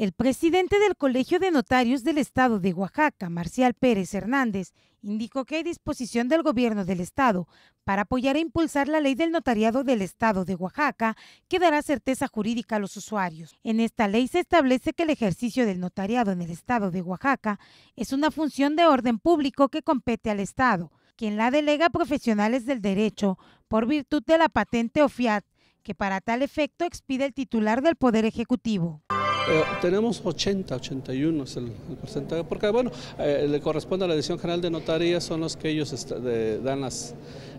El presidente del Colegio de Notarios del Estado de Oaxaca, Marcial Pérez Hernández, indicó que hay disposición del gobierno del Estado para apoyar e impulsar la ley del notariado del Estado de Oaxaca que dará certeza jurídica a los usuarios. En esta ley se establece que el ejercicio del notariado en el Estado de Oaxaca es una función de orden público que compete al Estado, quien la delega a profesionales del derecho por virtud de la patente o fiat que para tal efecto expide el titular del Poder Ejecutivo. Eh, tenemos 80, 81 es el, porcentaje, porque bueno, eh, le corresponde a la edición General de notarías son los que ellos este, dan las,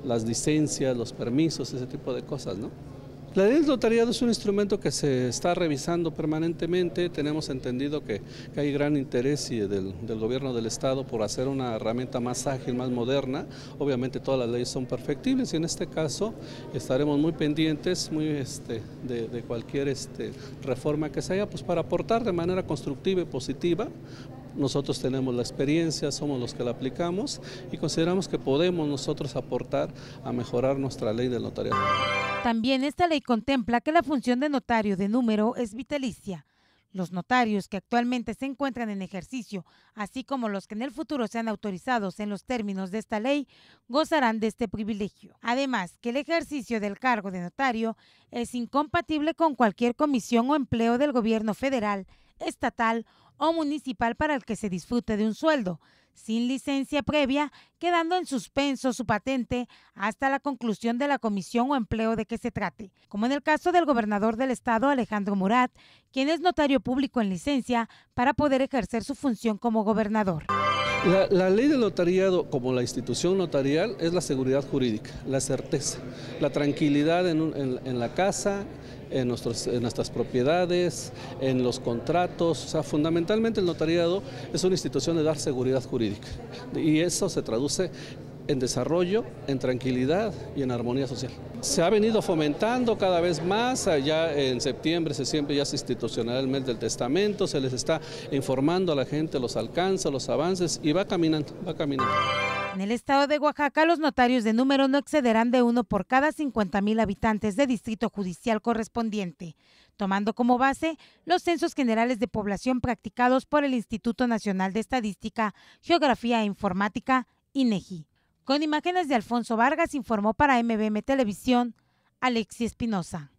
las licencias, los permisos, ese tipo de cosas, ¿no? La ley del notariado es un instrumento que se está revisando permanentemente. Tenemos entendido que, hay gran interés del, gobierno del Estado por hacer una herramienta más ágil, más moderna. Obviamente todas las leyes son perfectibles y en este caso estaremos muy pendientes muy este, de, cualquier este, reforma que se haya pues, para aportar de manera constructiva y positiva nosotros tenemos la experiencia, somos los que la aplicamos y consideramos que podemos nosotros aportar a mejorar nuestra ley del notariado. También esta ley contempla que la función de notario de número es vitalicia. Los notarios que actualmente se encuentran en ejercicio, así como los que en el futuro sean autorizados en los términos de esta ley, gozarán de este privilegio. Además, que el ejercicio del cargo de notario es incompatible con cualquier comisión o empleo del gobierno federal estatal o municipal para el que se disfrute de un sueldo, sin licencia previa, quedando en suspenso su patente hasta la conclusión de la comisión o empleo de que se trate, como en el caso del gobernador del estado Alejandro Murat, quien es notario público en licencia para poder ejercer su función como gobernador. La, ley del notariado, como la institución notarial, es la seguridad jurídica, la certeza, la tranquilidad en, en la casa, en, nuestros, en, nuestras propiedades, en los contratos. O sea, fundamentalmente el notariado es una institución de dar seguridad jurídica y eso se traduce en desarrollo, en tranquilidad y en armonía social. Se ha venido fomentando cada vez más, allá en septiembre, se siempre ya se institucionará el del testamento, se les está informando a la gente los alcances, los avances y va caminando, va caminando. En el estado de Oaxaca, los notarios de número no excederán de uno por cada 50 mil habitantes de distrito judicial correspondiente, tomando como base los censos generales de población practicados por el Instituto Nacional de Estadística, Geografía e Informática, INEGI. Con imágenes de Alfonso Vargas informó para MBM Televisión Alexi Espinosa.